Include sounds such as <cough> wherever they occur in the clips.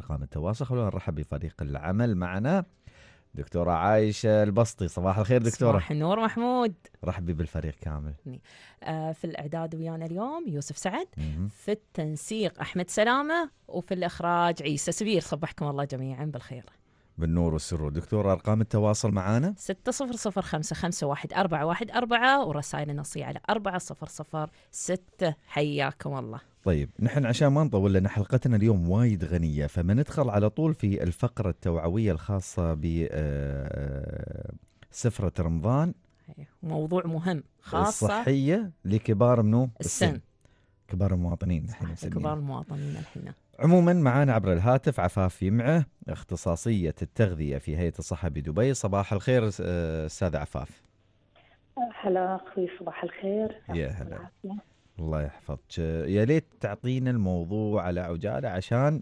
أرقام التواصل خلونا نرحب بفريق العمل معنا دكتورة عايشة البسطي صباح الخير دكتورة صباح النور محمود رحبي بالفريق كامل آه، في الإعداد ويانا اليوم يوسف سعد م-م. في التنسيق أحمد سلامة وفي الإخراج عيسى سبير صبحكم الله جميعا بالخير بالنور والسرور دكتور أرقام التواصل معانا أربعة ورسائل النصية على ستة حياكم الله طيب نحن عشان ما نطول لان حلقتنا اليوم وايد غنيه فبندخل على طول في الفقره التوعويه الخاصه ب آه، سفره رمضان موضوع مهم خاصه الصحيه لكبار منو السن, السن. كبار المواطنين الحين كبار المواطنين الحين عموما معانا عبر الهاتف عفاف يمعه اختصاصية التغذية في هيئة الصحة بدبي صباح الخير أستاذ عفاف هلا أخوي صباح الخير يا هلا الله يحفظك يا ليت تعطينا الموضوع على عجاله عشان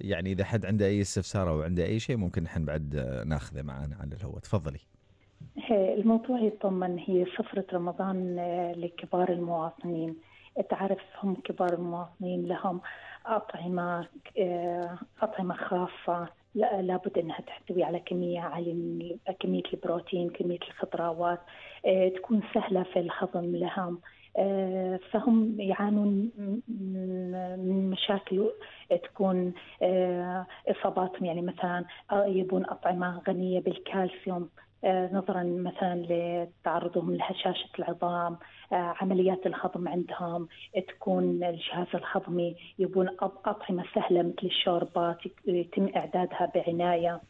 يعني اذا حد عنده اي استفسار او عنده اي شيء ممكن احنا بعد ناخذه معنا على الهواء تفضلي. الموضوع يطمن هي سفره رمضان آه، لكبار المواطنين، تعرف هم كبار المواطنين لهم أطعمة آه، أطعمة خاصة لابد انها تحتوي على كميه عاليه من كميه البروتين، كميه الخضروات، آه، تكون سهله في الهضم لهم، آه، فهم يعانون من مشاكل تكون اصاباتهم يعني مثلا يبون اطعمه غنيه بالكالسيوم آه، نظرا مثلا لتعرضهم لهشاشه العظام آه، عمليات الهضم عندهم تكون الجهاز الهضمي يبون اطعمه سهله مثل الشوربه يتم اعدادها بعنايه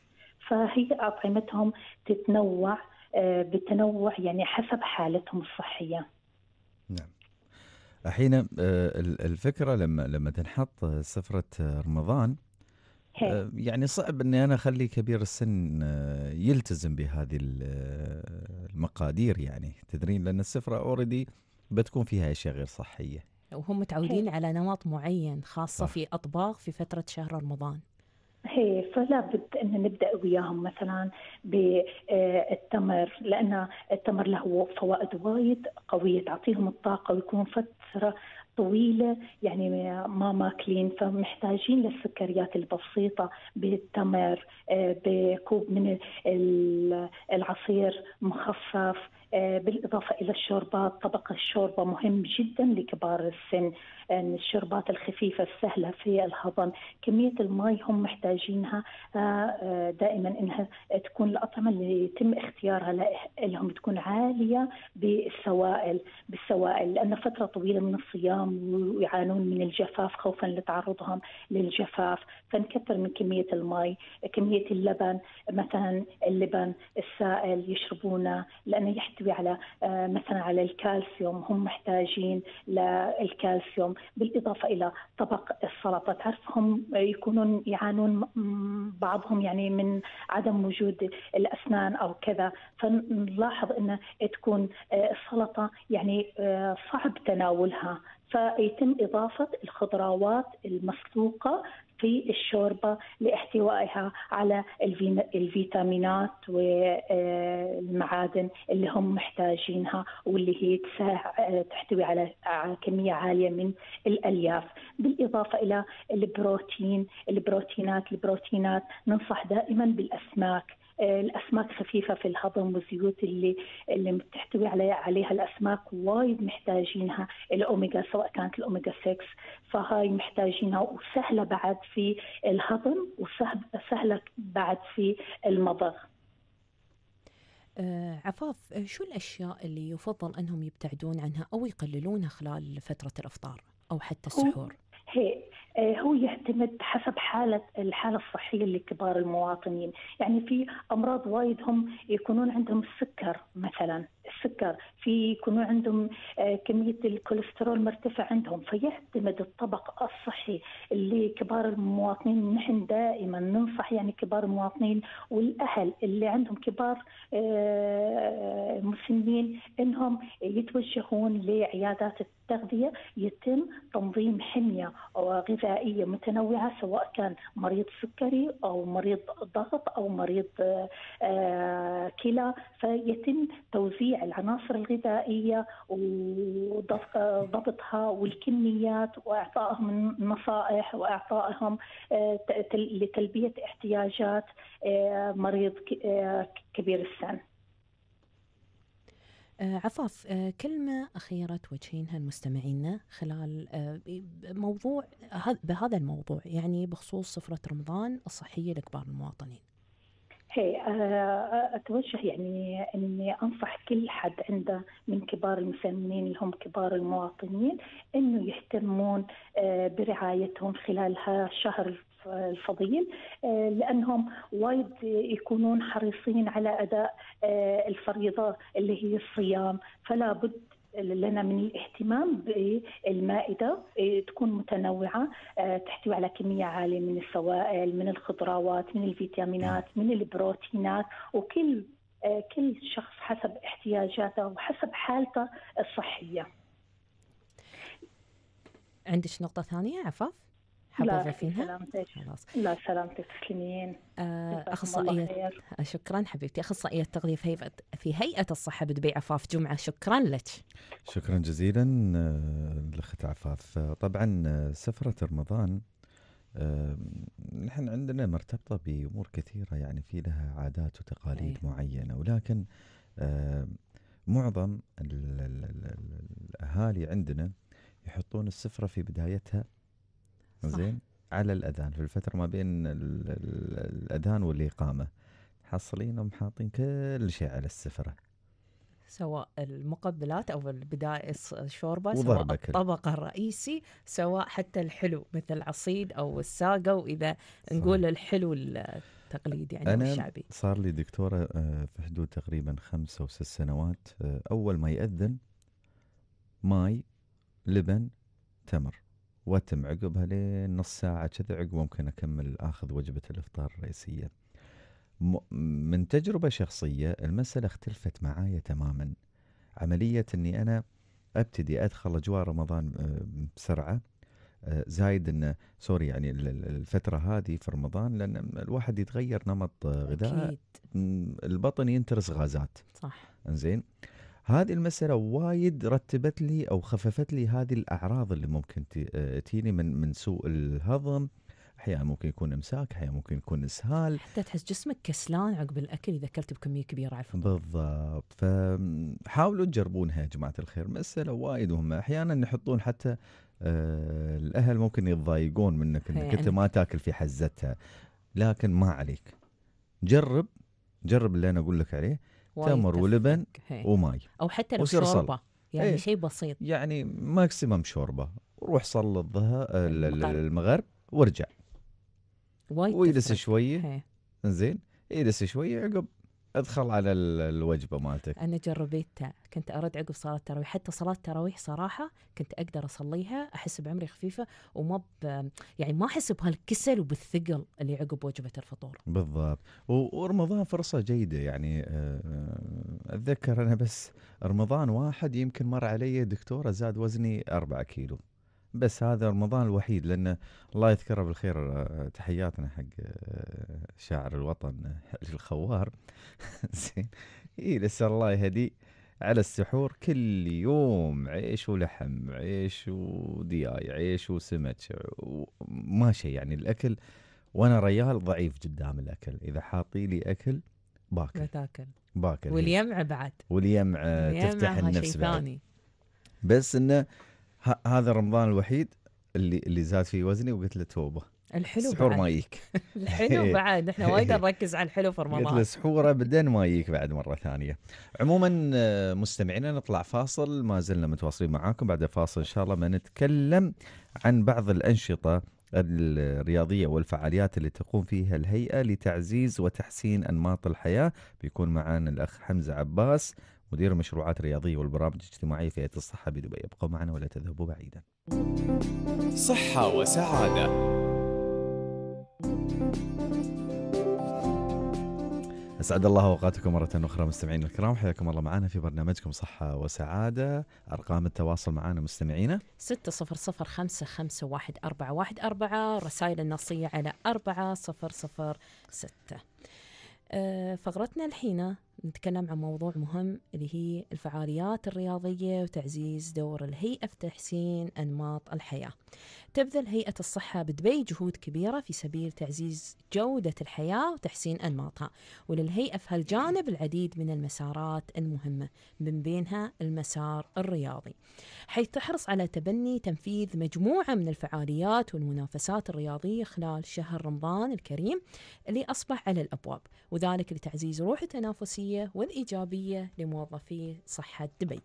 فهي اطعمتهم تتنوع آه، بتنوع يعني حسب حالتهم الصحيه. نعم. الحين الفكره لما لما تنحط سفره رمضان آه، يعني صعب اني انا اخلي كبير السن آه، يلتزم بهذه آه، المقادير يعني تدرين لان السفره اوريدي بتكون فيها اشياء غير صحيه وهم متعودين على نمط معين خاصه صح. في اطباق في فتره شهر رمضان هي فلا بد ان نبدا وياهم مثلا بالتمر لان التمر له فوائد وايد قويه تعطيهم الطاقه ويكون فتره طويلة يعني ما ماكلين فمحتاجين للسكريات البسيطة بالتمر آه، بكوب من العصير مخفف آه، بالإضافة إلى الشوربات طبق الشوربة مهم جدا لكبار السن آه، الشوربات الخفيفة السهلة في الهضم كمية الماء هم محتاجينها آه، دائما إنها تكون الأطعمة اللي يتم اختيارها لهم تكون عالية بالسوائل بالسوائل لأن فترة طويلة من الصيام ويعانون من الجفاف خوفا لتعرضهم للجفاف فنكثر من كمية الماء كمية اللبن مثلا اللبن السائل يشربونه لأنه يحتوي تحتوي على آه، مثلا على الكالسيوم هم محتاجين للكالسيوم بالإضافة إلى طبق السلطة تعرف هم يكونون يعانون بعضهم يعني من عدم وجود الأسنان أو كذا فنلاحظ أن تكون آه، السلطة يعني آه، صعب تناولها فيتم إضافة الخضروات المسلوقة في الشوربه لاحتوائها على الفيتامينات والمعادن آه، اللي هم محتاجينها واللي هي آه، تحتوي على كميه عاليه من الالياف بالاضافه الى البروتين البروتينات البروتينات ننصح دائما بالاسماك الاسماك خفيفه في الهضم والزيوت اللي اللي بتحتوي عليها عليها الاسماك وايد محتاجينها الاوميجا سواء كانت الاوميجا 6 فهاي محتاجينها وسهله بعد في الهضم وسهله بعد في المضغ آه عفاف آه، شو الاشياء اللي يفضل انهم يبتعدون عنها او يقللونها خلال فتره الافطار او حتى السحور هي آه، هو يعتمد حسب حالة الحالة الصحية لكبار المواطنين يعني في أمراض وايد هم يكونون عندهم السكر مثلا السكر في يكونوا عندهم آه، كميه الكوليسترول مرتفع عندهم فيعتمد الطبق الصحي اللي كبار المواطنين نحن دائما ننصح يعني كبار المواطنين والاهل اللي عندهم كبار آه، مسنين انهم يتوجهون لعيادات التغذيه يتم تنظيم حميه غذائيه متنوعه سواء كان مريض سكري او مريض ضغط او مريض آه، كلى فيتم توزيع العناصر الغذائيه وضبطها والكميات واعطائهم نصائح واعطائهم آه، لتلبيه احتياجات آه، مريض آه، كبير السن. عفاف كلمة أخيرة توجهينها لمستمعينا خلال موضوع بهذا الموضوع يعني بخصوص سفرة رمضان الصحية لكبار المواطنين. هي آه، آه، اتوجه يعني اني انصح كل حد عنده من كبار المسنين اللي هم كبار المواطنين انه يهتمون آه، برعايتهم خلال هالشهر الفضيل لانهم وايد يكونون حريصين على اداء الفريضه اللي هي الصيام فلا بد لنا من الاهتمام بالمائدة إيه، تكون متنوعة آه، تحتوي على كمية عالية من السوائل من الخضروات من الفيتامينات نعم. من البروتينات وكل آه، كل شخص حسب احتياجاته وحسب حالته الصحية عندك نقطة ثانية عفاف؟ حابه فيها خلاص لا سلامتك تسلمين آه اخصائيه شكرا حبيبتي اخصائيه تغذيه في هيئه في هيئه الصحه بدبي عفاف جمعه شكرا لك شكرا جزيلا الاخت آه، عفاف طبعا آه، سفره رمضان آه، نحن عندنا مرتبطه بامور كثيره يعني في لها عادات وتقاليد أيوة. معينه ولكن معظم الاهالي عندنا يحطون السفره في بدايتها زين على الاذان في الفتره ما بين الاذان والاقامه تحصلينهم حاطين كل شيء على السفره سواء المقبلات او البدايه الشوربه سواء الطبق الرئيسي سواء حتى الحلو مثل العصيد او الساقه واذا صح. نقول الحلو التقليدي يعني أنا الشعبي صار لي دكتوره آه، في حدود تقريبا خمس او ست سنوات آه، اول ما ياذن ماي لبن تمر واتم عقبها لين نص ساعة كذا عقب ممكن أكمل آخذ وجبة الإفطار الرئيسية م- من تجربة شخصية المسألة اختلفت معايا تماما عملية أني أنا أبتدي أدخل أجواء رمضان آه، بسرعة آه، زايد انه سوري يعني الفترة هذه في رمضان لأن الواحد يتغير نمط آه، غذاء أكيد. البطن ينترس غازات صح آه هذه المساله وايد رتبت لي او خففت لي هذه الاعراض اللي ممكن تجيني آه، من من سوء الهضم احيانا ممكن يكون امساك احيانا ممكن يكون اسهال حتى تحس جسمك كسلان عقب الاكل اذا اكلت بكميه كبيره على الفطور بالضبط فحاولوا تجربونها يا جماعه الخير مساله وايد مهمه احيانا يحطون حتى آه الاهل ممكن يتضايقون منك انك إيه، انت ما تاكل في حزتها لكن ما عليك جرب جرب اللي انا اقول لك عليه تمر ولبن هي. وماء او حتى لو شوربه يعني ايه. شيء بسيط يعني ماكسيمم شوربه روح صلي الظهر يعني المغرب وارجع وايد ويجلس شويه زين يجلس شويه عقب ادخل على الوجبه مالتك انا جربتها كنت ارد عقب صلاه التراويح حتى صلاه التراويح صراحه كنت اقدر اصليها احس بعمري خفيفه وما ب... يعني ما احس بهالكسل وبالثقل اللي عقب وجبه الفطور بالضبط ورمضان فرصه جيده يعني آه، آه، اتذكر انا بس رمضان واحد يمكن مر علي دكتوره زاد وزني 4 كيلو بس هذا رمضان الوحيد لان الله يذكره بالخير آه، تحياتنا حق آه، شاعر الوطن آه، <laughs> الخوار <laughs> زين اي لسه الله يهدي على السحور كل يوم عيش ولحم عيش ودياي عيش وسمك شيء يعني الاكل وانا ريال ضعيف قدام الاكل اذا حاطي لي اكل باكل بتاكل باكل واليمعه بعد واليمعه تفتح النفس ثاني. بس انه هذا رمضان الوحيد اللي اللي زاد فيه وزني وقلت له توبه الحلو سحور ما يجيك <laughs> الحلو <laughs> بعد احنا وايد <laughs> نركز على الحلو في رمضان قلت له سحوره بعدين ما يجيك بعد مره ثانيه عموما آه، مستمعينا نطلع فاصل ما زلنا متواصلين معاكم بعد فاصل ان شاء الله بنتكلم عن بعض الانشطه الرياضيه والفعاليات اللي تقوم فيها الهيئه لتعزيز وتحسين انماط الحياه بيكون معنا الاخ حمزه عباس مدير المشروعات الرياضية والبرامج الاجتماعية في هيئة الصحة بدبي ابقوا معنا ولا تذهبوا بعيدا صحة وسعادة اسعد الله اوقاتكم مره اخرى مستمعينا الكرام حياكم الله معنا في برنامجكم صحه وسعاده ارقام التواصل معنا مستمعينا 600554114 رسائل النصيه على 4006 آه، فقرتنا الحين نتكلم عن موضوع مهم اللي هي الفعاليات الرياضية وتعزيز دور الهيئة في تحسين أنماط الحياة تبذل هيئة الصحة بدبي جهود كبيرة في سبيل تعزيز جودة الحياة وتحسين أنماطها وللهيئة في هالجانب العديد من المسارات المهمة من بينها المسار الرياضي حيث تحرص على تبني تنفيذ مجموعة من الفعاليات والمنافسات الرياضية خلال شهر رمضان الكريم اللي أصبح على الأبواب وذلك لتعزيز روح التنافسية الحماسيه والإيجابية لموظفي صحة دبي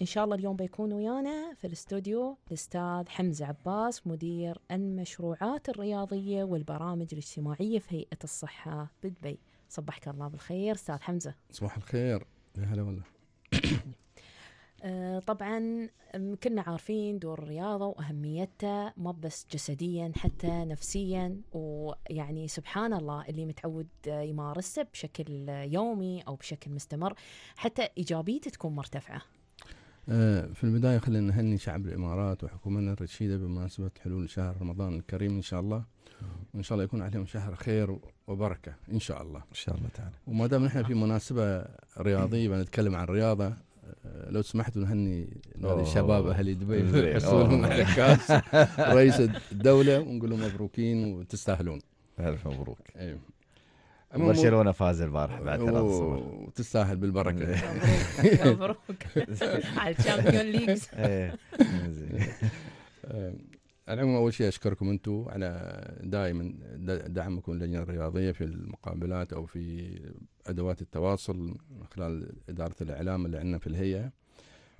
إن شاء الله اليوم بيكون ويانا في الاستوديو الأستاذ حمزة عباس مدير المشروعات الرياضية والبرامج الاجتماعية في هيئة الصحة بدبي صبحك الله بالخير أستاذ حمزة صباح الخير يا هلا والله <coughs> آه، طبعا كنا عارفين دور الرياضه واهميتها ما بس جسديا حتى نفسيا ويعني سبحان الله اللي متعود آه، يمارسه بشكل يومي او بشكل مستمر حتى ايجابيته تكون مرتفعه. آه، في البداية خلينا نهني شعب الإمارات وحكومتنا الرشيدة بمناسبة حلول شهر رمضان الكريم إن شاء الله وإن شاء الله يكون عليهم شهر خير وبركة إن شاء الله إن شاء الله تعالى وما دام نحن في مناسبة رياضية بنتكلم عن الرياضة آه، لو سمحتوا نهني نادي الشباب اهلي دبي <laughs> إيه. يحصلون على كاس <laughs> رئيس الدوله ونقول لهم مبروكين وتستاهلون الف مبروك ايوه برشلونه فاز البارح بعد 3-0 وتستاهل بالبركه إيه. <laughs> مبروك على الشامبيون ليجز على إيه. آه، العموم اول شيء اشكركم انتم على دائما دعمكم للجنه الرياضيه في المقابلات او في ادوات التواصل من خلال اداره الاعلام اللي عندنا في الهيئه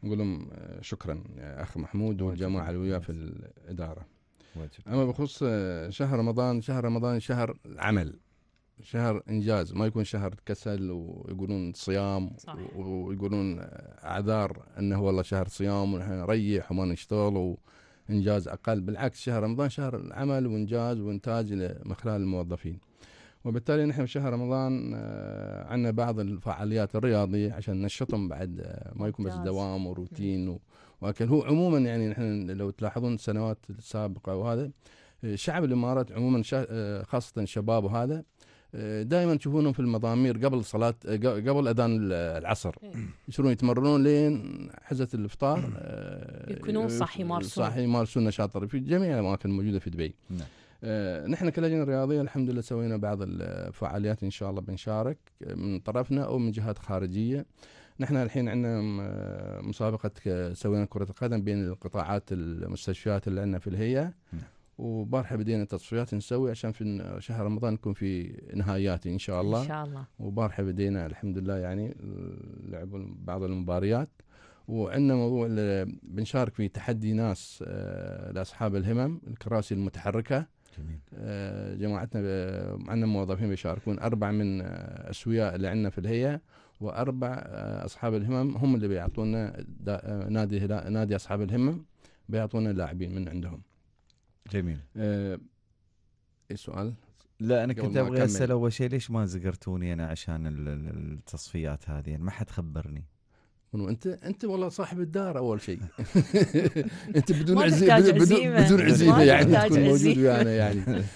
نقول لهم آه، شكرا اخ محمود والجماعه اللي وياه في الاداره واجب. اما بخصوص آه، شهر رمضان شهر رمضان شهر عمل شهر انجاز ما يكون شهر كسل ويقولون صيام صح. ويقولون آه، اعذار انه والله شهر صيام ونحن نريح وما نشتغل وانجاز اقل بالعكس شهر رمضان شهر العمل وانجاز وانتاج من خلال الموظفين وبالتالي نحن في شهر رمضان آه، عندنا بعض الفعاليات الرياضيه عشان ننشطهم بعد آه، ما يكون بس دوام وروتين واكل هو عموما يعني نحن لو تلاحظون السنوات السابقه وهذا آه، شعب الامارات عموما خاصه الشباب وهذا دائما تشوفونهم في المضامير قبل صلاه قبل اذان العصر إيه. يصيرون يتمرنون لين حزه الافطار يكونون صح يمارسون صح يمارسون نشاط في جميع الاماكن الموجوده في دبي نعم. آه، نحن كلجنه رياضيه الحمد لله سوينا بعض الفعاليات ان شاء الله بنشارك آه، من طرفنا او من جهات خارجيه نحن الحين عندنا آه، مسابقه سوينا كره القدم بين القطاعات المستشفيات اللي عندنا في الهيئه نعم. وبارحه بدينا التصفيات نسوي عشان في شهر رمضان نكون في نهايات ان شاء الله ان شاء الله وبارحه بدينا الحمد لله يعني لعبوا بعض المباريات وعندنا موضوع بنشارك في تحدي ناس لاصحاب الهمم الكراسي المتحركه جميل. آه، جماعتنا آه، عندنا موظفين بيشاركون اربع من اسوياء آه، اللي عندنا في الهيئة وأربع أصحاب الهمم هم اللي بيعطونا نادي نادي أصحاب الهمم بيعطونا لاعبين من عندهم جميل أه إيه سؤال؟ لا انا كنت ابغى اسال اول شيء ليش ما زقرتوني انا عشان التصفيات هذه يعني ما حد خبرني انت انت والله صاحب الدار اول شيء <laughs> انت بدون عزيمه بدون, بدون عزيمه يعني تكون موجود ويانا يعني <laughs> <laughs>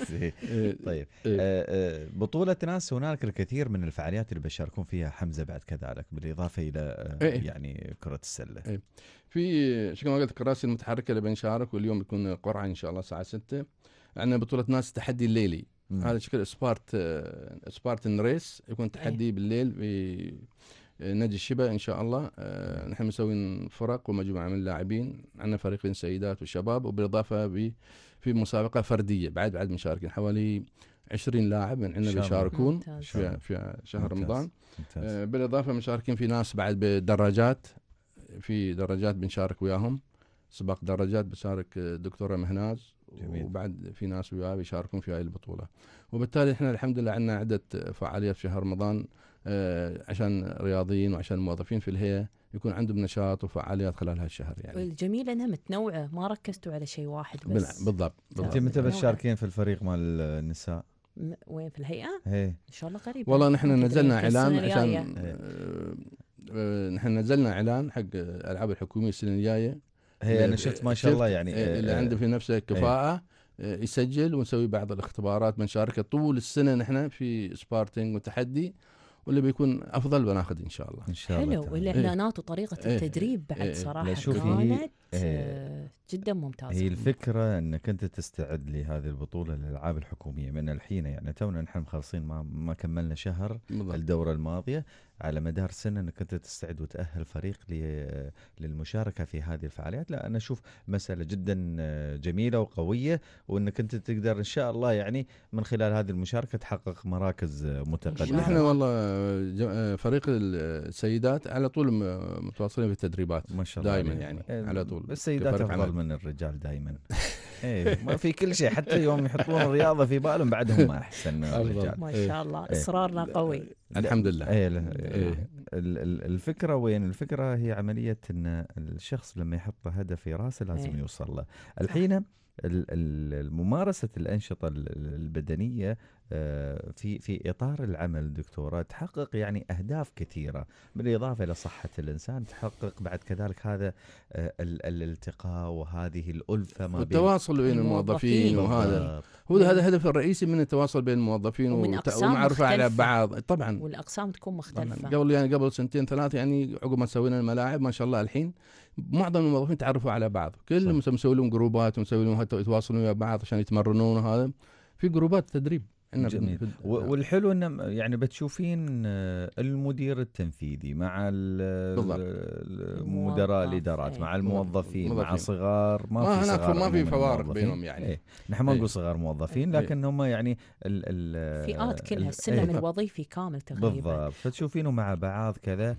إيه. طيب إيه. آه، آه، بطوله ناس هناك الكثير من الفعاليات اللي بيشاركون فيها حمزه بعد كذلك بالاضافه الى آه، إيه. يعني كره السله في شكل ما قلت الكراسي المتحركه اللي بنشارك واليوم بيكون قرعه ان شاء الله الساعه 6 عندنا بطوله ناس التحدي الليلي هذا شكل سبارت سبارتن ريس يكون تحدي بالليل نادي الشبا ان شاء الله آه، نحن مسوين فرق ومجموعه من اللاعبين عندنا فريقين سيدات وشباب وبالاضافه في مسابقه فرديه بعد بعد مشاركين حوالي 20 لاعب من عندنا بيشاركون في في شهر رمضان آه، بالاضافه مشاركين في ناس بعد بالدراجات في دراجات بنشارك وياهم سباق دراجات بشارك الدكتوره آه، مهناز جميل. وبعد في ناس وياها بيشاركون في هاي البطوله وبالتالي احنا الحمد لله عندنا عده فعاليات في شهر رمضان آه، عشان رياضيين وعشان موظفين في الهيئه يكون عندهم نشاط وفعاليات خلال هالشهر يعني الجميل انها متنوعه ما ركزتوا على شيء واحد بس بالضبط انت متى بتشاركين في الفريق مال النساء؟ وين في الهيئه؟ هي. إيه. ان شاء الله قريب والله نحن نزلنا اعلان عشان آه، آه، نحن نزلنا اعلان حق الالعاب الحكوميه السنه الجايه هي انا شفت ما شاء الله يعني إيه، اللي عنده في نفسه إيه. كفاءه يسجل ونسوي بعض الاختبارات بنشاركه طول السنه نحن في سبارتنج وتحدي واللي بيكون افضل بناخذ ان شاء الله ان شاء الله حلو والاعلانات إيه. وطريقه إيه. التدريب بعد إيه صراحه كانت إيه آه، جدا ممتازه هي الفكره انك انت تستعد لهذه البطوله الالعاب الحكوميه من الحين يعني تونا نحن مخلصين ما ما كملنا شهر الدوره الماضيه على مدار سنه انك انت تستعد وتاهل فريق للمشاركه في هذه الفعاليات لا انا اشوف مساله جدا آه، جميله وقويه وانك انت تقدر ان شاء الله يعني من خلال هذه المشاركه تحقق مراكز آه، متقدمه نحن والله آه، فريق السيدات على طول متواصلين في التدريبات ما شاء الله دائما يعني, على طول السيدات افضل من الرجال دائما <laughs> إيه، ما في كل شيء حتى يوم يحطون الرياضه في بالهم بعدهم ما احسن الرجال ما إيه. شاء الله إيه. اصرارنا قوي الحمد لله ايه الفكره وين الفكره هي عمليه ان الشخص لما يحط هدف في راسه لازم يوصل له الحين ممارسه الانشطه البدنيه آه، في في اطار العمل دكتوره تحقق يعني اهداف كثيره بالاضافه الى صحه الانسان تحقق بعد كذلك هذا آه، الالتقاء وهذه الالفه ما والتواصل بين, بين الموظفين وهذا هو هذا الهدف الرئيسي من التواصل بين الموظفين والمعرفه على بعض طبعا والاقسام تكون مختلفه طبعاً. قبل يعني قبل سنتين ثلاث يعني عقب ما سوينا الملاعب ما شاء الله الحين معظم الموظفين تعرفوا على بعض كلهم مسوي لهم جروبات ومسوي لهم حتى يتواصلون ويا بعض عشان يتمرنون وهذا في جروبات تدريب جميل في والحلو انه يعني بتشوفين آه، المدير التنفيذي مع المدراء الادارات إيه. مع الموظفين مع صغار ما, ما في صغار ما في فوارق بينهم يعني ايه. نحن ما إيه. نقول صغار موظفين إيه. لكن هم يعني ال ال فئات كلها السلم ايه. الوظيفي كامل تقريبا بالضبط فتشوفينه مع بعض كذا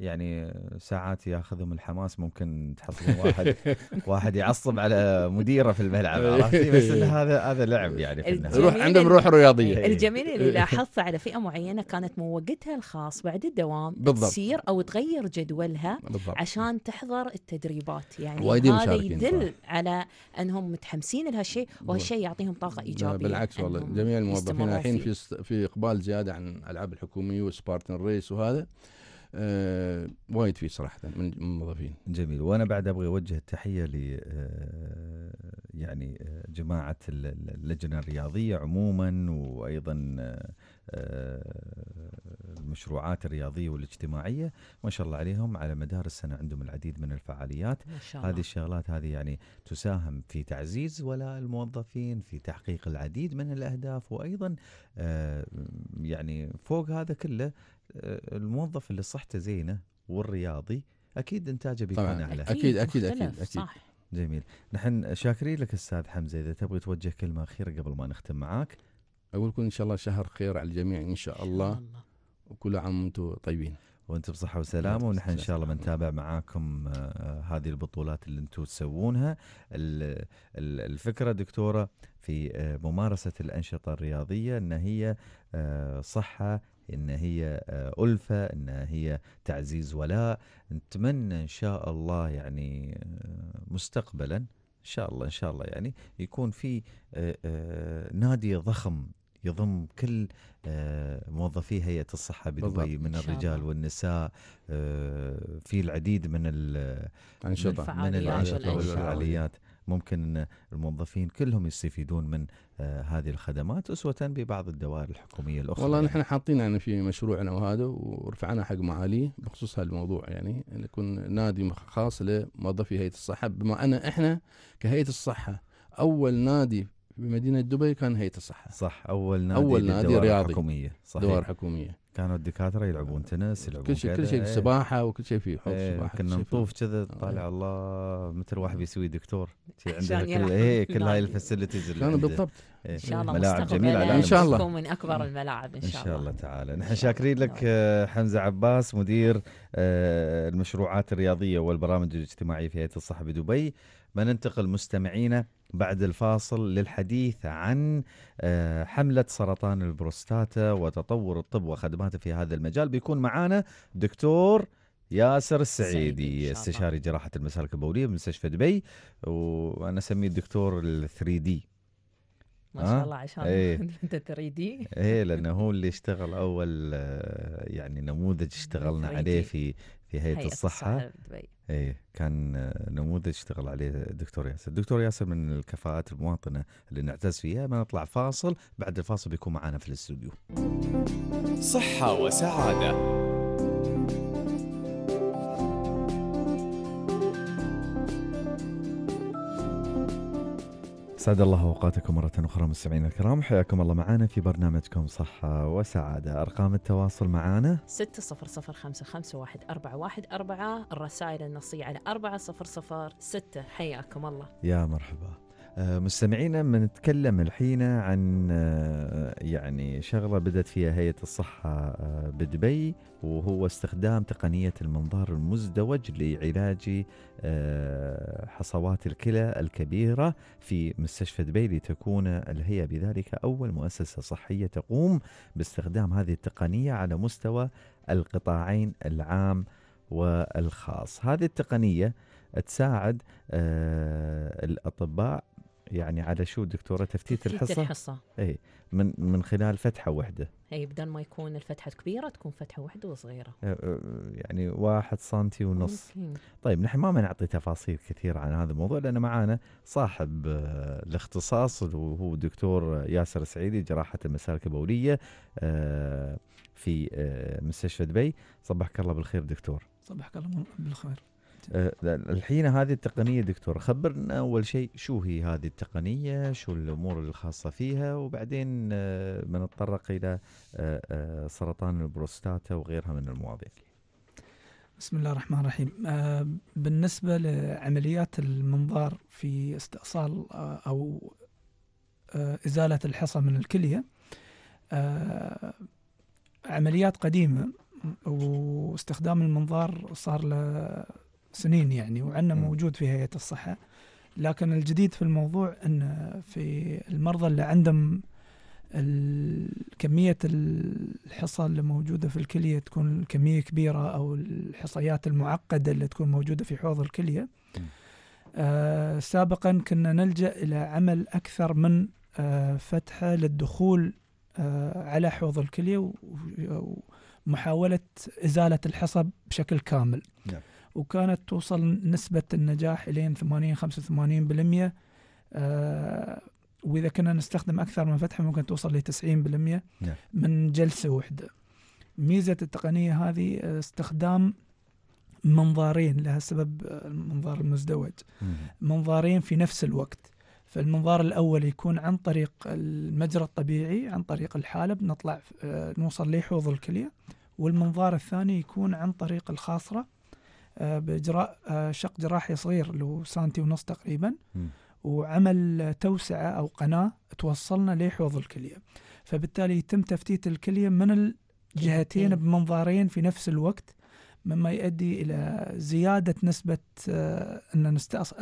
يعني ساعات ياخذهم الحماس ممكن تحصلون واحد <laughs> واحد يعصب على مديره في الملعب إيه. عرفتي بس هذا هذا لعب يعني في النهايه روح عندهم روح رياضيه إيه. الجميل اللي لاحظته على فئه معينه كانت وقتها الخاص بعد الدوام بالضبط. تسير او تغير جدولها بالضبط. عشان تحضر التدريبات يعني هذا يدل صح. على انهم متحمسين لهالشيء وهالشيء يعطيهم طاقه ايجابيه بالعكس والله جميع الموظفين الحين في في اقبال زياده عن الالعاب الحكوميه وسبارتن ريس وهذا آه وايد فيه صراحه من الموظفين جميل وانا بعد ابغى اوجه التحيه ل آه، يعني آه، جماعه اللجنه الرياضيه عموما وايضا آه، المشروعات الرياضيه والاجتماعيه ما شاء الله عليهم على مدار السنه عندهم العديد من الفعاليات هذه الشغلات هذه يعني تساهم في تعزيز ولاء الموظفين في تحقيق العديد من الاهداف وايضا يعني فوق هذا كله آه، الموظف اللي صحته زينه والرياضي اكيد انتاجه بيكون اعلى اكيد اكيد اكيد اكيد صح. جميل نحن شاكرين لك استاذ حمزه اذا تبغي توجه كلمه اخيره قبل ما نختم معاك اقول لكم ان شاء الله شهر خير على الجميع ان شاء الله, شاء الله. وكل عام وانتم طيبين وانتم بصحة وسلامة ونحن ان شاء الله بنتابع معاكم آه، هذه البطولات اللي انتم تسوونها الفكرة دكتورة في آه، ممارسة الأنشطة الرياضية ان هي صحة ان هي آه، الفه ان هي تعزيز ولاء نتمنى ان شاء الله يعني آه، مستقبلا ان شاء الله ان شاء الله يعني يكون في آه، نادي ضخم يضم كل موظفي هيئه الصحه بدبي من الرجال والنساء في العديد من الانشطه من الانشطه والفعاليات ممكن أن الموظفين كلهم يستفيدون من آه، هذه الخدمات أسوة ببعض الدوائر الحكومية الأخرى والله يعني. نحن يعني. حاطين يعني في مشروعنا وهذا ورفعنا حق معاليه بخصوص هذا الموضوع يعني يكون نادي خاص لموظفي هيئة الصحة بما أن إحنا كهيئة الصحة أول نادي بمدينة دبي كان هيئة الصحة صح أول نادي أول نادي رياضي حكومية صحيح. دوار حكومية كانوا الدكاتره يلعبون تنس يلعبون كل شيء كل شيء إيه. سباحه وكل شيء في حوض ايه كنا نطوف كذا آه. طالع الله مثل واحد بيسوي دكتور <laughs> عندنا كل ايه كل هاي الفاسيلتيز اللي كانوا بالضبط إيه. ان شاء الله ملاعب جميله يعني ان شاء الله تكون من اكبر الملاعب ان شاء الله ان شاء الله تعالى نحن شاكرين لك نعم. آه، حمزه عباس مدير آه، المشروعات الرياضيه والبرامج الاجتماعيه في هيئه الصحه بدبي بننتقل مستمعينا بعد الفاصل للحديث عن آه، حملة سرطان البروستاتا وتطور الطب وخدماته في هذا المجال بيكون معانا دكتور ياسر السعيدي استشاري جراحة المسالك البولية بمستشفى دبي وأنا أسميه الدكتور الثري دي ما شاء الله عشان ايه. <laughs> انت 3 دي ايه لانه هو اللي اشتغل اول آه، يعني نموذج <laughs> اشتغلنا عليه في في هيئه, هيئة الصحه دبي اي كان نموذج اشتغل عليه الدكتور ياسر، الدكتور ياسر من الكفاءات المواطنه اللي نعتز فيها ما نطلع فاصل، بعد الفاصل بيكون معنا في الاستوديو. صحه وسعاده اسعد الله اوقاتكم مره اخرى مستمعينا الكرام حياكم الله معنا في برنامجكم صحه وسعاده ارقام التواصل معنا 6005551414 الرسائل النصيه على 4006 حياكم الله يا مرحبا آه، مستمعينا بنتكلم الحين عن آه، يعني شغلة بدأت فيها هيئة الصحة آه، بدبي وهو استخدام تقنية المنظار المزدوج لعلاج حصوات الكلى الكبيرة في مستشفى دبي لتكون الهيئة بذلك أول مؤسسة صحية تقوم باستخدام هذه التقنية على مستوى القطاعين العام والخاص هذه التقنية تساعد الأطباء يعني على شو دكتوره تفتيت, الحصه تفتيت الحصه الحصه اي من من خلال فتحه واحده اي بدل ما يكون الفتحه كبيره تكون فتحه واحده وصغيره يعني واحد سنتي ونص ممكن. طيب نحن ما بنعطي تفاصيل كثيره عن هذا الموضوع لان معانا صاحب آه، الاختصاص وهو دكتور ياسر سعيدي جراحه المسالك البوليه آه، في آه، مستشفى دبي صبحك الله بالخير دكتور صبحك الله بالخير آه، الحين هذه التقنية دكتور خبرنا أول شيء شو هي هذه التقنية شو الأمور الخاصة فيها وبعدين آه، بنتطرق إلى آه، سرطان البروستاتا وغيرها من المواضيع بسم الله الرحمن الرحيم بالنسبة لعمليات المنظار في استئصال أو إزالة الحصى من الكلية عمليات قديمة واستخدام المنظار صار له سنين يعني وعنا موجود في هيئه الصحه لكن الجديد في الموضوع ان في المرضى اللي عندهم كميه الحصى اللي موجوده في الكليه تكون كميه كبيره او الحصيات المعقده اللي تكون موجوده في حوض الكليه آه سابقا كنا نلجا الى عمل اكثر من آه فتحه للدخول آه على حوض الكليه ومحاوله ازاله الحصى بشكل كامل نعم. وكانت توصل نسبة النجاح إلين 80 85% بالمية آه، وإذا كنا نستخدم أكثر من فتحة ممكن توصل ل 90% نعم. من جلسة واحدة ميزة التقنية هذه آه، استخدام منظارين لها سبب آه، المنظار المزدوج منظارين في نفس الوقت فالمنظار الأول يكون عن طريق المجرى الطبيعي عن طريق الحالب نطلع نوصل لحوض الكلية والمنظار الثاني يكون عن طريق الخاصرة آه، باجراء آه، شق جراحي صغير اللي هو سنتي ونص تقريبا م. وعمل توسعه او قناه توصلنا لحوض الكليه فبالتالي يتم تفتيت الكليه من الجهتين بمنظارين في نفس الوقت مما يؤدي الى زياده نسبه آه، ان نستأص...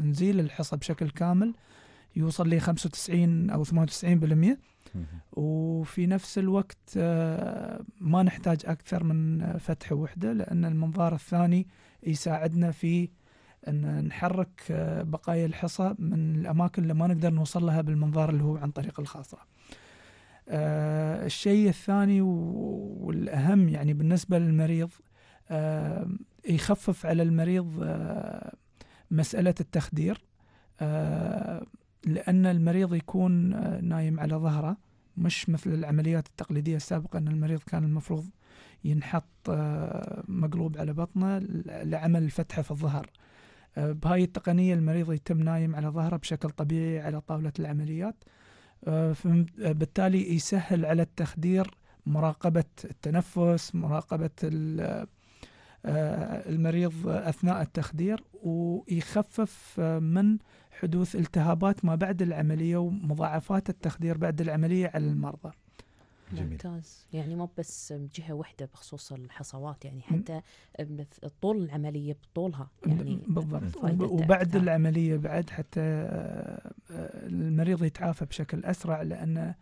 نزيل الحصى بشكل كامل يوصل ل 95 او 98% و وفي نفس الوقت آه، ما نحتاج أكثر من فتحة وحدة لأن المنظار الثاني يساعدنا في أن نحرك آه، بقايا الحصى من الأماكن اللي ما نقدر نوصل لها بالمنظار اللي هو عن طريق الخاصة آه، الشيء الثاني والأهم يعني بالنسبة للمريض يخفف على المريض مسألة التخدير لأن المريض يكون نايم على ظهره مش مثل العمليات التقليدية السابقة أن المريض كان المفروض ينحط آه، مقلوب على بطنه لعمل فتحة في الظهر آه، بهاي التقنية المريض يتم نايم على ظهره بشكل طبيعي على طاولة العمليات آه، بالتالي يسهل على التخدير مراقبة التنفس مراقبة المريض أثناء التخدير ويخفف من حدوث التهابات ما بعد العملية ومضاعفات التخدير بعد العملية على المرضى جميل. ممتاز يعني مو بس جهة واحدة بخصوص الحصوات يعني حتى طول العملية بطولها يعني بالضبط وبعد أكثر. العملية بعد حتى آه، المريض يتعافى بشكل أسرع لأن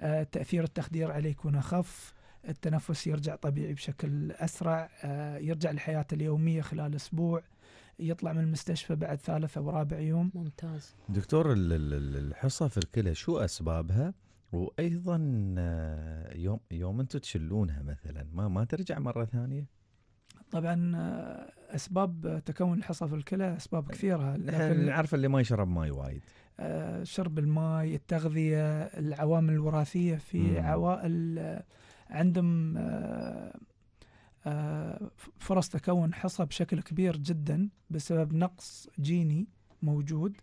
آه، تأثير التخدير عليه يكون أخف التنفس يرجع طبيعي بشكل أسرع آه، يرجع لحياته اليومية خلال أسبوع يطلع من المستشفى بعد ثالث او رابع يوم ممتاز دكتور الحصى في الكلى شو اسبابها وايضا آه، يوم يوم انتم تشلونها مثلا ما ما ترجع مره ثانيه طبعا آه، اسباب تكون الحصى في الكلى اسباب كثيره لكن نعرف اللي ما يشرب ماي وايد آه، شرب الماي التغذيه العوامل الوراثيه في مم. عوائل عندهم آه، فرص تكون حصى بشكل كبير جدا بسبب نقص جيني موجود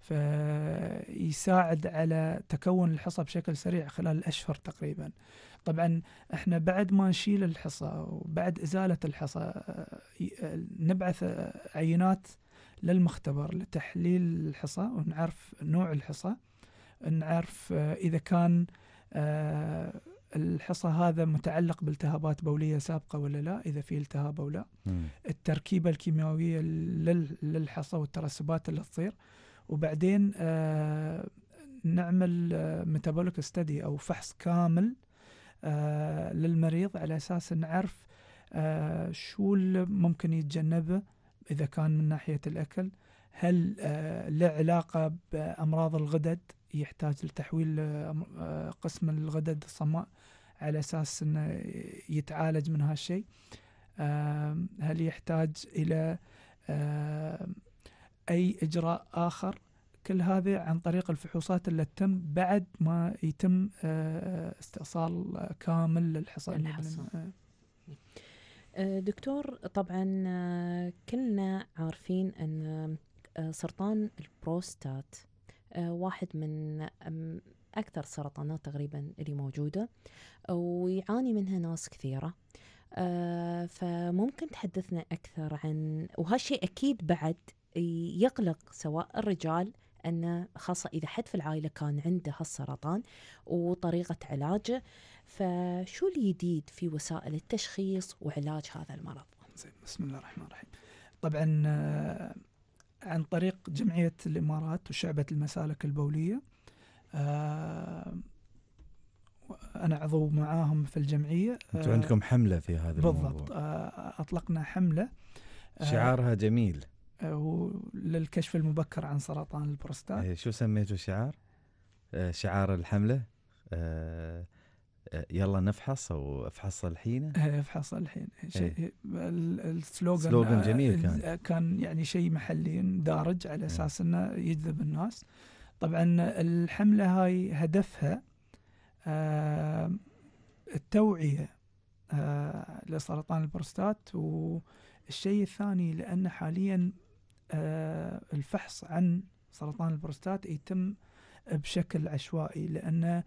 فيساعد على تكون الحصى بشكل سريع خلال الأشهر تقريبا طبعا احنا بعد ما نشيل الحصى وبعد إزالة الحصى آه، نبعث عينات للمختبر لتحليل الحصى ونعرف نوع الحصى نعرف آه، إذا كان الحصى هذا متعلق بالتهابات بوليه سابقه ولا لا اذا في التهاب او لا مم. التركيبه الكيميائيه للحصى والترسبات اللي تصير وبعدين آه نعمل ميتابوليك آه، ستدي او فحص كامل آه للمريض على اساس نعرف آه شو اللي ممكن يتجنبه اذا كان من ناحيه الاكل هل آه، له علاقه بامراض الغدد يحتاج لتحويل آه، آه، قسم الغدد الصماء على أساس أنه يتعالج من هالشيء هل يحتاج إلى أي إجراء آخر كل هذا عن طريق الفحوصات اللي تتم بعد ما يتم آه، استئصال كامل للحصان دكتور طبعا كلنا عارفين ان سرطان البروستات آه، واحد من أكثر السرطانات تقريبا اللي موجودة ويعاني منها ناس كثيرة آه، فممكن تحدثنا أكثر عن وهالشيء أكيد بعد يقلق سواء الرجال أنه خاصة إذا حد في العائلة كان عنده هالسرطان وطريقة علاجه فشو الجديد في وسائل التشخيص وعلاج هذا المرض؟ زين بسم الله الرحمن الرحيم طبعا آه، عن طريق جمعية الإمارات وشعبة المسالك البولية آه، أنا عضو معاهم في الجمعية أنتم آه، عندكم حملة في هذا بالضبط الموضوع بالضبط آه، أطلقنا حملة شعارها جميل للكشف المبكر عن سرطان البروستات إيه، شو سميتوا الشعار؟ شعار الحملة؟ يلا نفحص او افحص الحين إيه، افحص الحين إيه. السلوغن سلوغن آه، جميل كان كان يعني شيء محلي دارج على إيه. اساس انه يجذب الناس طبعا الحمله هاي هدفها آه، التوعيه آه، لسرطان البروستات والشيء الثاني لان حاليا الفحص عن سرطان البروستات يتم بشكل عشوائي لانه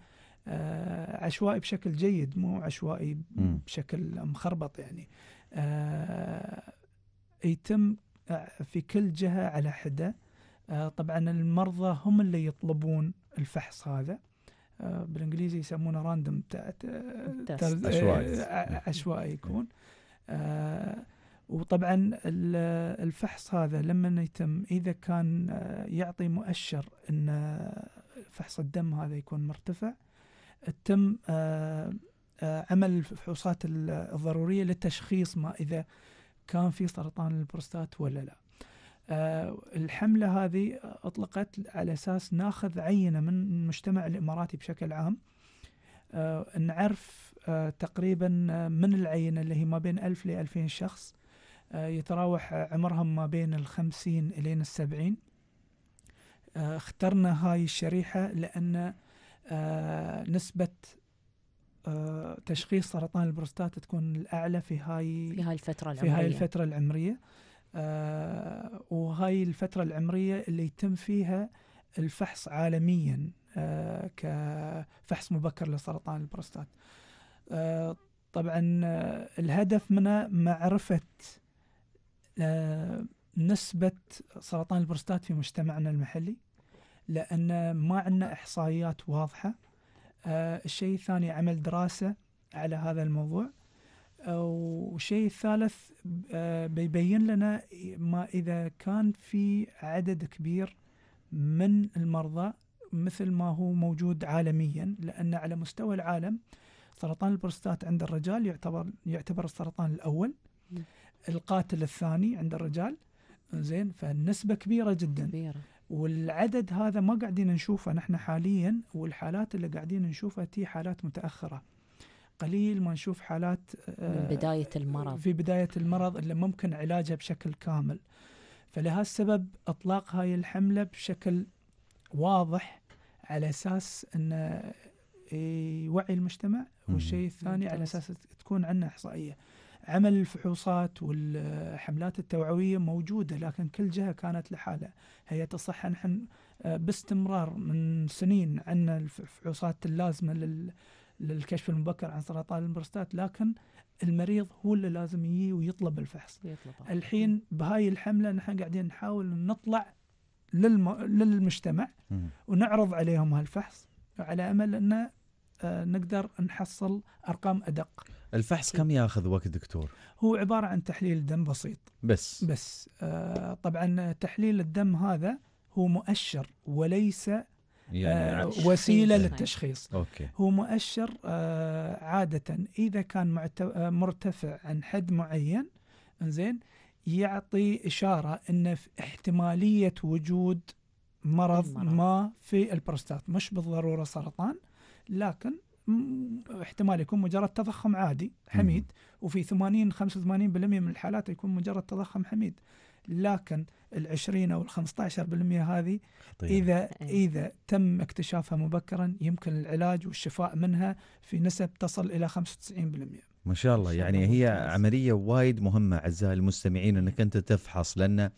آه، عشوائي بشكل جيد مو عشوائي بشكل مخربط يعني آه، يتم آه، في كل جهة على حدة طبعا المرضى هم اللي يطلبون الفحص هذا بالانجليزي يسمونه راندوم عشوائي عشوائي يكون وطبعا الفحص هذا لما يتم اذا كان يعطي مؤشر ان فحص الدم هذا يكون مرتفع تم آه، آه، عمل الفحوصات الضرورية للتشخيص ما إذا كان في سرطان البروستات ولا لا آه، الحملة هذه أطلقت على أساس ناخذ عينة من المجتمع الإماراتي بشكل عام نعرف تقريبا من العينة اللي هي ما بين 1000 ل 2000 شخص يتراوح عمرهم ما بين الخمسين إلين السبعين اخترنا هاي الشريحة لأن آه، نسبه آه، تشخيص سرطان البروستات تكون الاعلى في هاي في هاي الفتره العمريه في هاي الفتره العمريه آه، وهاي الفتره العمريه اللي يتم فيها الفحص عالميا كفحص مبكر لسرطان البروستات طبعا الهدف منه معرفه نسبه سرطان البروستات في مجتمعنا المحلي لأن ما عندنا إحصائيات واضحة آه، الشيء الثاني عمل دراسة على هذا الموضوع آه، والشيء الثالث آه، بيبين لنا ما إذا كان في عدد كبير من المرضى مثل ما هو موجود عالميا لأن على مستوى العالم سرطان البروستات عند الرجال يعتبر يعتبر السرطان الأول القاتل الثاني عند الرجال زين فالنسبة كبيرة جدا كبيرة. والعدد هذا ما قاعدين نشوفه نحن حاليا والحالات اللي قاعدين نشوفها تي حالات متاخره قليل ما نشوف حالات آه، من بدايه المرض في بدايه المرض اللي ممكن علاجها بشكل كامل فلهذا السبب اطلاق هاي الحمله بشكل واضح على اساس ان آه، يوعي المجتمع والشيء الثاني على اساس تكون عندنا احصائيه عمل الفحوصات والحملات التوعوية موجودة لكن كل جهة كانت لحالها هي الصحة آه، نحن باستمرار من سنين عندنا الفحوصات اللازمة للكشف المبكر عن سرطان البروستات لكن المريض هو اللي لازم يجي ويطلب الفحص يطلب. الحين بهاي الحملة نحن قاعدين نحاول نطلع للم... للمجتمع ونعرض عليهم هالفحص على امل ان آه، نقدر نحصل ارقام ادق الفحص كم ياخذ وقت دكتور؟ هو عباره عن تحليل دم بسيط بس بس آه طبعا تحليل الدم هذا هو مؤشر وليس آه، يعني آه وسيله للتشخيص أوكي. هو مؤشر آه عاده اذا كان آه، مرتفع عن حد معين زين يعطي اشاره ان في احتماليه وجود مرض, مرض ما في البروستات مش بالضروره سرطان لكن احتمال يكون مجرد تضخم عادي حميد وفي 80 85% من الحالات يكون مجرد تضخم حميد لكن ال 20 او ال 15% هذه خطير. اذا إيه. اذا تم اكتشافها مبكرا يمكن العلاج والشفاء منها في نسب تصل الى 95%. ما شاء الله يعني هي عمليه وايد مهمه اعزائي المستمعين إيه. انك انت تفحص لان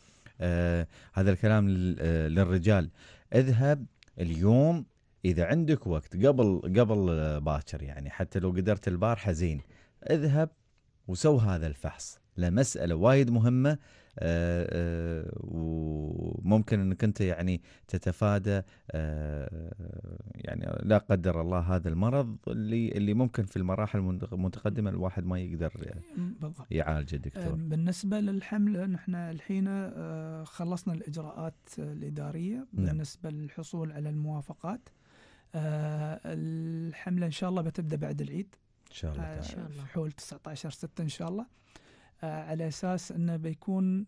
آه هذا الكلام آه، للرجال اذهب اليوم اذا عندك وقت قبل قبل آه، باكر يعني حتى لو قدرت البارحه زين اذهب وسو هذا الفحص لمساله وايد مهمه آه، آه، وممكن انك انت يعني تتفادى يعني لا قدر الله هذا المرض اللي اللي ممكن في المراحل المتقدمه الواحد ما يقدر يعالجه دكتور. بالنسبه للحمل نحن الحين خلصنا الاجراءات الاداريه نعم. بالنسبه للحصول على الموافقات آه، الحمله ان شاء الله بتبدا بعد العيد ان شاء الله آه، تعالى في حول 19 6 ان شاء الله آه، على اساس انه بيكون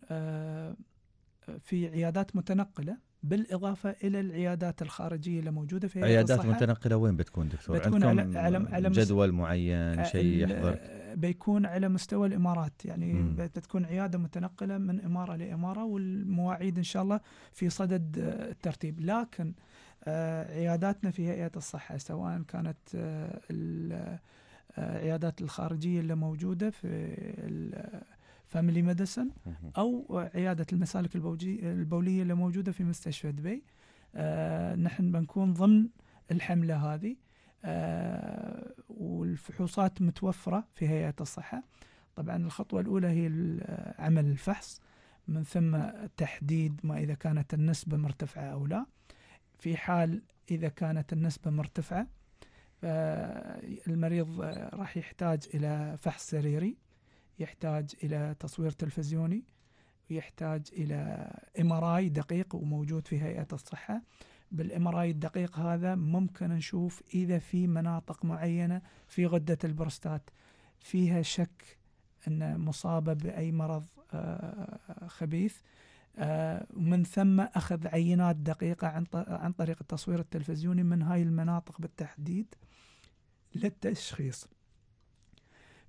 في عيادات متنقله بالاضافه الى العيادات الخارجيه اللي موجوده في عيادات متنقله وين بتكون دكتور؟ بتكون على على جدول معين شيء يحضرك؟ بيكون على مستوى الامارات يعني بتكون عياده متنقله من اماره لاماره والمواعيد ان شاء الله في صدد الترتيب لكن آه، عياداتنا في هيئه الصحه سواء كانت آه، العيادات آه، الخارجيه اللي موجوده في فاميلي ميديسن او عياده المسالك البوليه اللي موجوده في مستشفى دبي نحن بنكون ضمن الحمله هذه والفحوصات متوفره في هيئه الصحه طبعا الخطوه الاولى هي عمل الفحص من ثم تحديد ما اذا كانت النسبه مرتفعه او لا في حال إذا كانت النسبة مرتفعة المريض راح يحتاج إلى فحص سريري يحتاج إلى تصوير تلفزيوني ويحتاج إلى إمراي دقيق وموجود في هيئة الصحة بالإمراي الدقيق هذا ممكن نشوف إذا في مناطق معينة في غدة البروستات فيها شك أن مصابة بأي مرض آه، خبيث آه، ومن ثم أخذ عينات دقيقة عن عن طريق التصوير التلفزيوني من هاي المناطق بالتحديد للتشخيص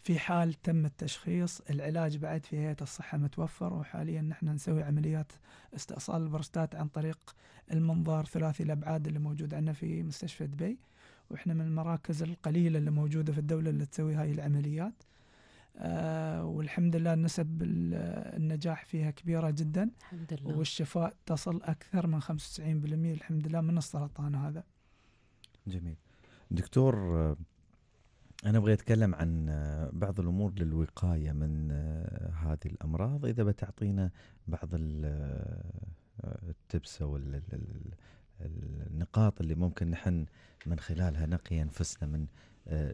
في حال تم التشخيص العلاج بعد في هيئة الصحة متوفر وحاليا نحن نسوي عمليات استئصال البروستات عن طريق المنظار ثلاثي الأبعاد اللي موجود عندنا في مستشفى دبي وإحنا من المراكز القليلة اللي موجودة في الدولة اللي تسوي هاي العمليات آه، والحمد لله نسب النجاح فيها كبيرة جدا الحمد لله. والشفاء تصل أكثر من 95% الحمد لله من السرطان هذا جميل دكتور آه، أنا أبغى أتكلم عن آه، بعض الأمور للوقاية من هذه الأمراض إذا بتعطينا بعض التبسة النقاط اللي ممكن نحن من خلالها نقي أنفسنا من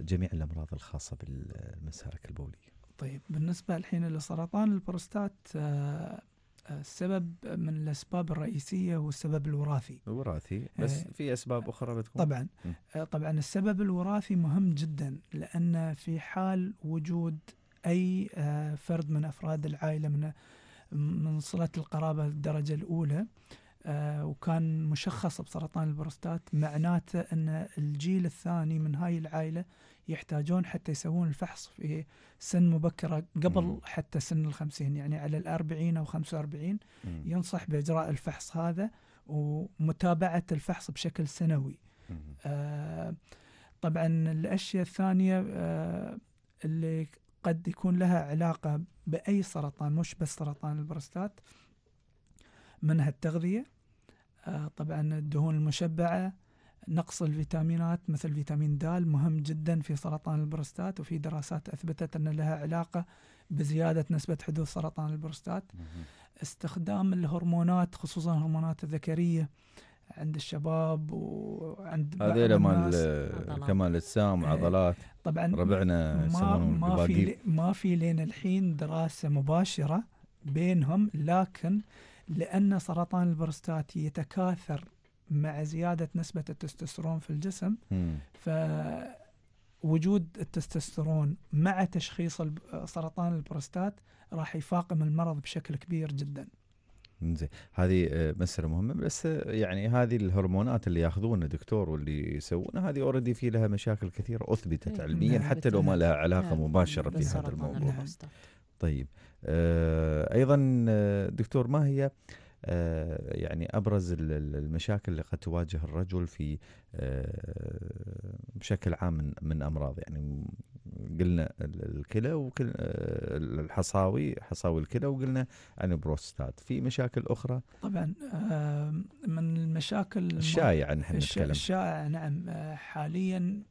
جميع الامراض الخاصه بالمسارك البولي طيب بالنسبه الحين لسرطان البروستات آه، آه، السبب من الاسباب الرئيسيه هو السبب الوراثي الوراثي آه، بس في اسباب اخرى بتكون طبعا م. طبعا السبب الوراثي مهم جدا لان في حال وجود اي فرد من افراد العائله من من صله القرابه الدرجه الاولى آه، وكان مشخص بسرطان البروستات معناته ان الجيل الثاني من هاي العائله يحتاجون حتى يسوون الفحص في سن مبكرة قبل حتى سن الخمسين يعني على الأربعين أو خمسة وأربعين ينصح بإجراء الفحص هذا ومتابعة الفحص بشكل سنوي آه طبعا الأشياء الثانية آه اللي قد يكون لها علاقة بأي سرطان مش بس سرطان البروستات منها التغذية آه، طبعا الدهون المشبعة نقص الفيتامينات مثل فيتامين د مهم جدا في سرطان البروستات وفي دراسات أثبتت أن لها علاقة بزيادة نسبة حدوث سرطان البروستات استخدام الهرمونات خصوصا هرمونات الذكرية عند الشباب وعند هذيل مال كمال اجسام وعضلات إيه. طبعا ربعنا ما ما في ما في لين الحين دراسه مباشره بينهم لكن لأن سرطان البروستات يتكاثر مع زيادة نسبة التستوستيرون في الجسم فوجود التستوستيرون مع تشخيص سرطان البروستات راح يفاقم المرض بشكل كبير جدا زين هذه آه، مسألة مهمة بس آه، يعني هذه الهرمونات اللي ياخذونها دكتور واللي يسوونها هذه اوريدي في لها مشاكل كثيرة أثبتت إيه، علميا حتى لو ما لها علاقة إيه، مباشرة في هذا الموضوع طيب آه، ايضا آه، دكتور ما هي آه، يعني ابرز المشاكل اللي قد تواجه الرجل في بشكل عام من من امراض يعني قلنا الكلى وكل الحصاوي حصاوي الكلى وقلنا عن البروستات في مشاكل اخرى طبعا من المشاكل الشائعه نحن نتكلم الشائعه نعم حاليا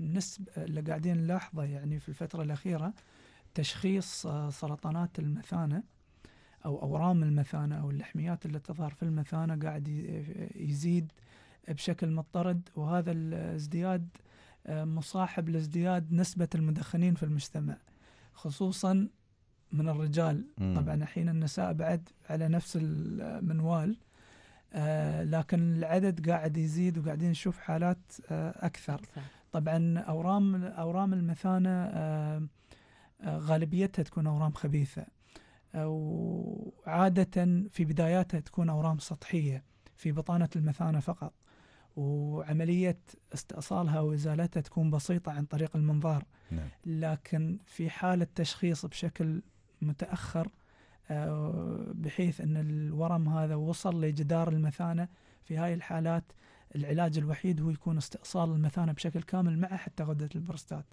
نسب اللي قاعدين نلاحظه يعني في الفتره الاخيره تشخيص آه، سرطانات المثانة أو أورام المثانة أو اللحميات اللي تظهر في المثانة قاعد آه، يزيد بشكل مضطرد وهذا الازدياد آه، مصاحب لازدياد نسبة المدخنين في المجتمع خصوصا من الرجال م. طبعا الحين النساء بعد على نفس المنوال لكن العدد قاعد يزيد وقاعدين نشوف حالات أكثر طبعا أورام أورام المثانة آه غالبيتها تكون أورام خبيثة وعادة في بداياتها تكون أورام سطحية في بطانة المثانة فقط وعملية استئصالها وإزالتها تكون بسيطة عن طريق المنظار نعم. لكن في حالة تشخيص بشكل متأخر آه، بحيث أن الورم هذا وصل لجدار المثانة في هاي الحالات العلاج الوحيد هو يكون استئصال المثانه بشكل كامل مع حتى غده البروستات.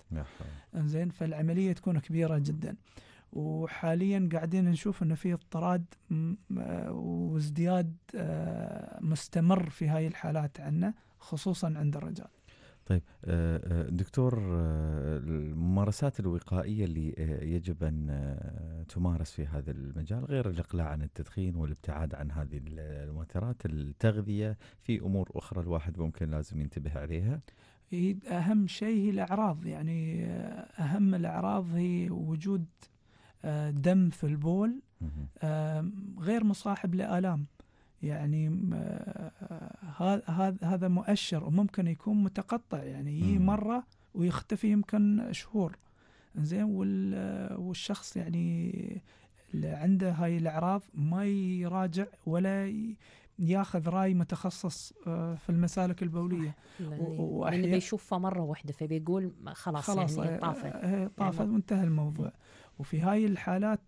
انزين فالعمليه تكون كبيره جدا. وحاليا قاعدين نشوف انه في اضطراد وازدياد آه، مستمر في هاي الحالات عندنا خصوصا عند الرجال. طيب آه، آه، دكتور آه، الممارسات الوقائيه اللي يجب ان تمارس في هذا المجال غير الاقلاع عن التدخين والابتعاد عن هذه المؤثرات التغذيه في امور اخرى الواحد ممكن لازم ينتبه عليها اهم شيء هي الاعراض يعني اهم الاعراض هي وجود دم في البول غير مصاحب لالام يعني آه، هذا هذا مؤشر وممكن يكون متقطع يعني يجي مره ويختفي يمكن شهور زين والشخص يعني اللي عنده هاي الاعراض ما يراجع ولا ياخذ راي متخصص آه، في المسالك البوليه واحيانا بيشوفها مره واحده فبيقول خلاص, يعني خلاص آه، يعني طافت طافت وانتهى الموضوع وفي هاي الحالات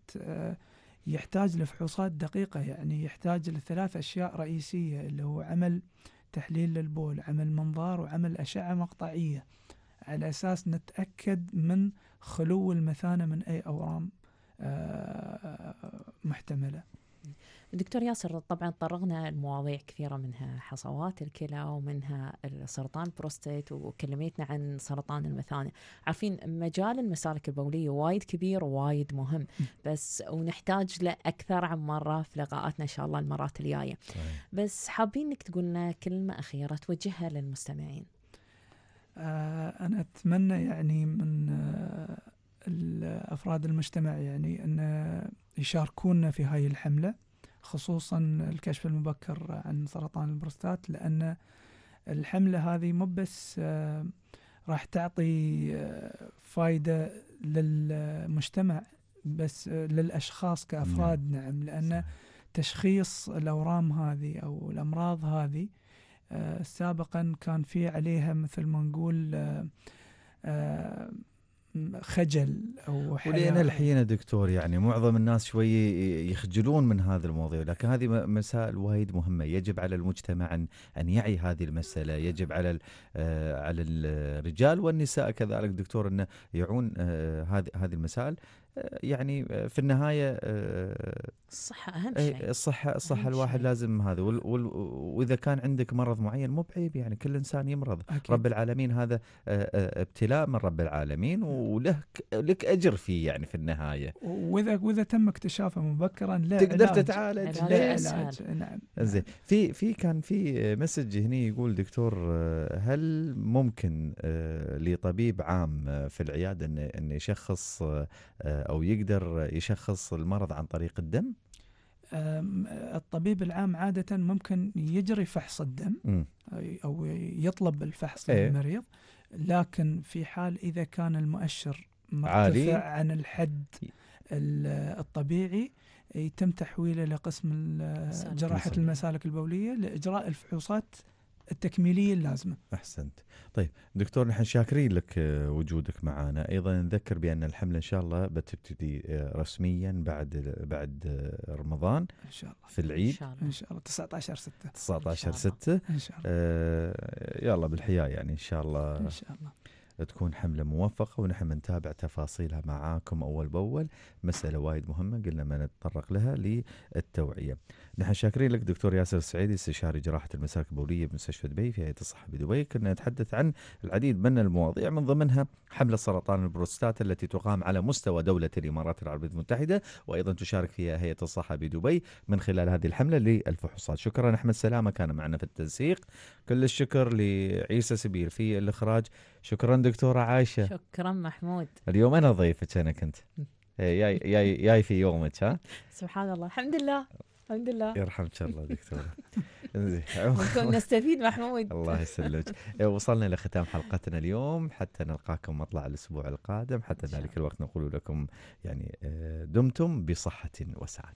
يحتاج لفحوصات دقيقة يعني يحتاج لثلاث أشياء رئيسية اللي هو عمل تحليل للبول عمل منظار وعمل أشعة مقطعية على أساس نتأكد من خلو المثانة من أي أورام آه، محتملة دكتور ياسر طبعا طرقنا لمواضيع كثيره منها حصوات الكلى ومنها سرطان البروستيت وكلميتنا عن سرطان المثانه عارفين مجال المسالك البوليه وايد كبير ووايد مهم بس ونحتاج له اكثر عن مره في لقاءاتنا ان شاء الله المرات الجايه بس حابين انك تقول لنا كلمه اخيره توجهها للمستمعين آه، انا اتمنى يعني من آه، افراد المجتمع يعني ان يشاركونا في هاي الحمله خصوصا الكشف المبكر عن سرطان البروستات لأن الحملة هذه مو بس آه، راح تعطي آه، فائدة للمجتمع بس آه، للأشخاص كأفراد نعم, نعم لأن تشخيص الأورام هذه أو الأمراض هذه سابقا كان في عليها مثل ما نقول خجل او حياة ولين الحين دكتور يعني معظم الناس شوي يخجلون من هذه المواضيع لكن هذه مسائل وايد مهمه يجب على المجتمع ان ان يعي هذه المساله يجب على آه، على الرجال والنساء كذلك دكتور ان يعون آه، هذه هذه المسائل يعني آه، في النهايه آه، الصحه اهم شيء الصحه الصحه الواحد شيء. لازم هذا واذا كان عندك مرض معين مو بعيب يعني كل انسان يمرض أكيد. رب العالمين هذا آه، ابتلاء من رب العالمين نعم. وله لك اجر فيه يعني في النهايه واذا واذا تم اكتشافه مبكرا لا تقدر تتعالج علاج لا علاج نعم زين في في كان في مسج هني يقول دكتور هل ممكن لطبيب عام في العياده انه يشخص او يقدر يشخص المرض عن طريق الدم؟ الطبيب العام عادة ممكن يجري فحص الدم أو يطلب الفحص ايه. للمريض لكن في حال إذا كان المؤشر مرتفع عن الحد الطبيعي يتم تحويله لقسم جراحة المسالك البولية لإجراء الفحوصات التكميليه اللازمه. احسنت. طيب دكتور نحن شاكرين لك آه، وجودك معنا، ايضا نذكر بان الحمله ان شاء الله بتبتدي آه، رسميا بعد بعد آه، رمضان ان شاء الله في العيد ان شاء الله 19 6 19 6 ان شاء الله, إن شاء الله. آه يلا بالحياه يعني ان شاء الله ان شاء الله تكون حملة موفقة ونحن نتابع تفاصيلها معاكم أول بأول مسألة وايد مهمة قلنا ما نتطرق لها للتوعية نحن شاكرين لك دكتور ياسر السعيدي استشاري جراحة المساك البولية بمستشفى دبي في هيئة الصحة بدبي كنا نتحدث عن العديد من المواضيع من ضمنها حملة سرطان البروستاتا التي تقام على مستوى دولة الإمارات العربية المتحدة وأيضا تشارك فيها هيئة الصحة بدبي من خلال هذه الحملة للفحوصات شكرا أحمد سلامة كان معنا في التنسيق كل الشكر لعيسى سبير في الإخراج شكرا دكتورة عائشة شكرا محمود اليوم أنا ضيفك أنا كنت جاي <laughs> إيه، جاي في يومك ها سبحان الله الحمد لله الحمد لله يرحمك الله دكتورة <laughs> نكون نستفيد محمود الله يسلمك <laughs> إيه، وصلنا لختام حلقتنا اليوم حتى نلقاكم مطلع الأسبوع القادم حتى ذلك الوقت نقول لكم يعني آه، دمتم بصحة وسعادة